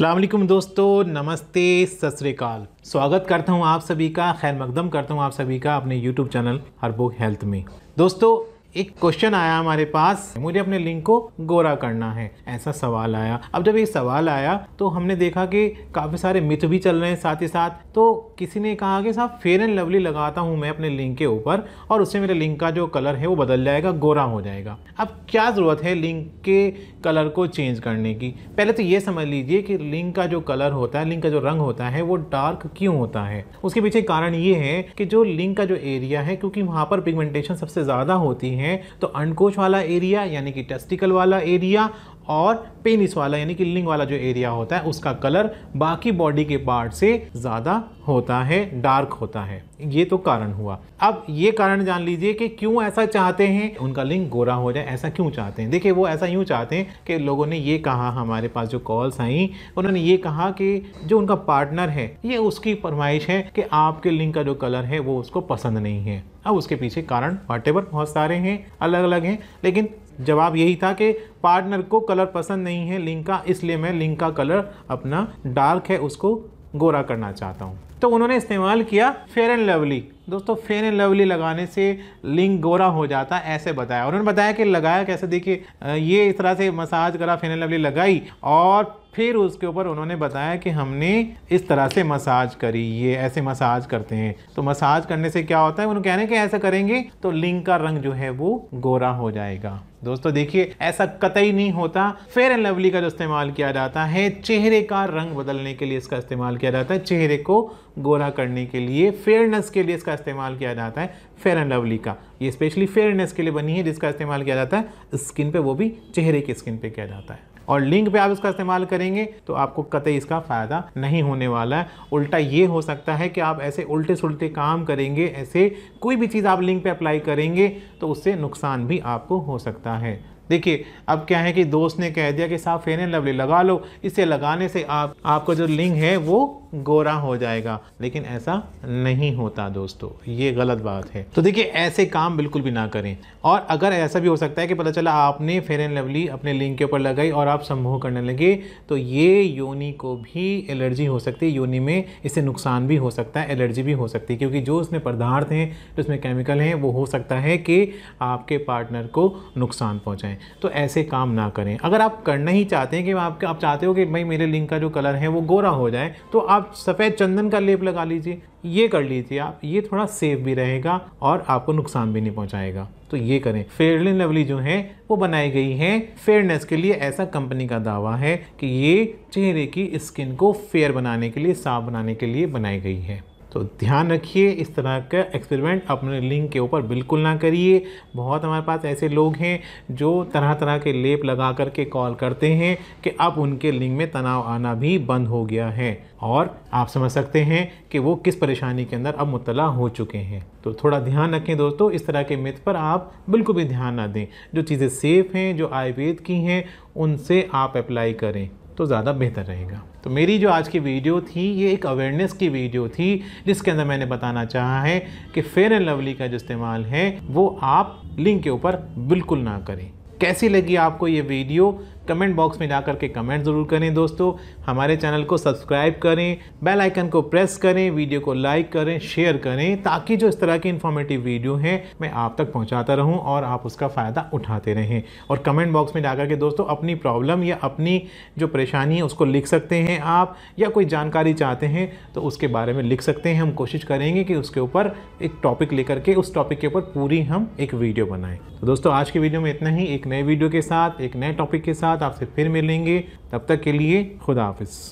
अल्लाम दोस्तों नमस्ते सतरीकाल स्वागत करता हूँ आप सभी का खैर मकदम करता हूँ आप सभी का अपने यूट्यूब चैनल हरबो हेल्थ में दोस्तों एक क्वेश्चन आया हमारे पास मुझे अपने लिंक को गोरा करना है ऐसा सवाल आया अब जब ये सवाल आया तो हमने देखा कि काफ़ी सारे मिथ भी चल रहे हैं साथ ही साथ तो किसी ने कहा कि साहब फेयर एंड लवली लगाता हूँ मैं अपने लिंक के ऊपर और उससे मेरे लिंक का जो कलर है वो बदल जाएगा गोरा हो जाएगा अब क्या ज़रूरत है लिंक के कलर को चेंज करने की पहले तो ये समझ लीजिए कि लिंक का जो कलर होता है लिंक का जो रंग होता है वो डार्क क्यों होता है उसके पीछे कारण ये है कि जो लिंक का जो एरिया है क्योंकि वहाँ पर पिगमेंटेशन सबसे ज़्यादा होती है हैं तो अंडकोश वाला एरिया यानी कि टेस्टिकल वाला एरिया और पेनिस वाला यानी कि लिंग वाला जो एरिया होता है उसका कलर बाकी बॉडी के पार्ट से ज़्यादा होता है डार्क होता है ये तो कारण हुआ अब ये कारण जान लीजिए कि क्यों ऐसा चाहते हैं उनका लिंग गोरा हो जाए ऐसा क्यों चाहते हैं देखिए वो ऐसा यूँ चाहते हैं कि लोगों ने ये कहा हमारे पास जो कॉल्स आई उन्होंने ये कहा कि जो उनका पार्टनर है ये उसकी फरमाइश है कि आपके लिंग का जो कलर है वो उसको पसंद नहीं है अब उसके पीछे कारण वाटेवर बहुत सारे हैं अलग अलग हैं लेकिन जवाब यही था कि पार्टनर को कलर पसंद नहीं है लिंक का इसलिए मैं लिंक का कलर अपना डार्क है उसको गोरा करना चाहता हूँ तो उन्होंने इस्तेमाल किया फेयर एंड लवली दोस्तों फेयर एंड लवली लगाने से लिंक गोरा हो जाता ऐसे बताया उन्होंने बताया कि लगाया कैसे देखिए ये इस तरह से मसाज करा फेयर एंड लवली लगाई और फिर उसके ऊपर उन्होंने बताया कि हमने इस तरह से मसाज करी ये ऐसे मसाज करते हैं तो मसाज करने से क्या होता है उन्होंने कह रहे हैं कि ऐसा करेंगे तो लिंग का रंग जो है वो गोरा हो जाएगा दोस्तों देखिए ऐसा कतई नहीं होता फेयर एंड लवली का जो इस्तेमाल किया जाता है चेहरे का रंग बदलने के लिए इसका इस्तेमाल किया जाता है चेहरे को गोरा करने के लिए फेयरनेस के लिए इसका इस्तेमाल किया जाता है फेयर एंड लवली का ये स्पेशली फेयरनेस के लिए बनी है जिसका इस्तेमाल किया जाता है स्किन पे वो भी चेहरे की स्किन पे किया जाता है और लिंक पे आप इसका इस्तेमाल करेंगे तो आपको कतई इसका फ़ायदा नहीं होने वाला है उल्टा ये हो सकता है कि आप ऐसे उल्टे सुलटे काम करेंगे ऐसे कोई भी चीज़ आप लिंक पे अप्लाई करेंगे तो उससे नुकसान भी आपको हो सकता है देखिए अब क्या है कि दोस्त ने कह दिया कि साहब फेन लवली लगा लो इसे लगाने से आप आपका जो लिंक है वो गोरा हो जाएगा लेकिन ऐसा नहीं होता दोस्तों ये गलत बात है तो देखिए ऐसे काम बिल्कुल भी ना करें और अगर ऐसा भी हो सकता है कि पता चला आपने फेयर एंड लवली अपने लिंक के ऊपर लगाई और आप संभोग करने लगे तो ये योनि को भी एलर्जी हो सकती है योनि में इससे नुकसान भी हो सकता है एलर्जी भी हो सकती है क्योंकि जो उसमें पदार्थ हैं जो उसमें केमिकल हैं वो हो सकता है कि आपके पार्टनर को नुकसान पहुँचाएँ तो ऐसे काम ना करें अगर आप करना ही चाहते हैं कि आप चाहते हो कि भाई मेरे लिंक का जो कलर है वो गोरा हो जाए तो आप आप सफ़ेद चंदन का लेप लगा लीजिए ये कर लीजिए आप ये थोड़ा सेफ भी रहेगा और आपको नुकसान भी नहीं पहुंचाएगा तो ये करें फेयरली लवली जो है वो बनाई गई है फेयरनेस के लिए ऐसा कंपनी का दावा है कि ये चेहरे की स्किन को फेयर बनाने के लिए साफ बनाने के लिए बनाई गई है तो ध्यान रखिए इस तरह का एक्सपेरिमेंट अपने लिंग के ऊपर बिल्कुल ना करिए बहुत हमारे पास ऐसे लोग हैं जो तरह तरह के लेप लगा करके कॉल करते हैं कि अब उनके लिंग में तनाव आना भी बंद हो गया है और आप समझ सकते हैं कि वो किस परेशानी के अंदर अब मुतला हो चुके हैं तो थोड़ा ध्यान रखें दोस्तों इस तरह के मिथ पर आप बिल्कुल भी ध्यान ना दें जो चीज़ें सेफ़ हैं जो आयुर्वेद की हैं उनसे आप अप्लाई करें तो ज़्यादा बेहतर रहेगा तो मेरी जो आज की वीडियो थी ये एक अवेयरनेस की वीडियो थी जिसके अंदर मैंने बताना चाहा है कि फेयर एंड लवली का जो इस्तेमाल है वो आप लिंक के ऊपर बिल्कुल ना करें कैसी लगी आपको ये वीडियो कमेंट बॉक्स में जा करके कमेंट ज़रूर करें दोस्तों हमारे चैनल को सब्सक्राइब करें बेल आइकन को प्रेस करें वीडियो को लाइक करें शेयर करें ताकि जो इस तरह की इन्फॉर्मेटिव वीडियो हैं मैं आप तक पहुँचाता रहूँ और आप उसका फ़ायदा उठाते रहें और कमेंट बॉक्स में जा के दोस्तों अपनी प्रॉब्लम या अपनी जो परेशानी है उसको लिख सकते हैं आप या कोई जानकारी चाहते हैं तो उसके बारे में लिख सकते हैं हम कोशिश करेंगे कि उसके ऊपर एक टॉपिक लेकर के उस टॉपिक के ऊपर पूरी हम एक वीडियो बनाएँ तो दोस्तों आज की वीडियो में इतना ही एक नए वीडियो के साथ एक नए टॉपिक के साथ साथ आपसे फिर मिलेंगे तब तक के लिए खुदा हाफिज़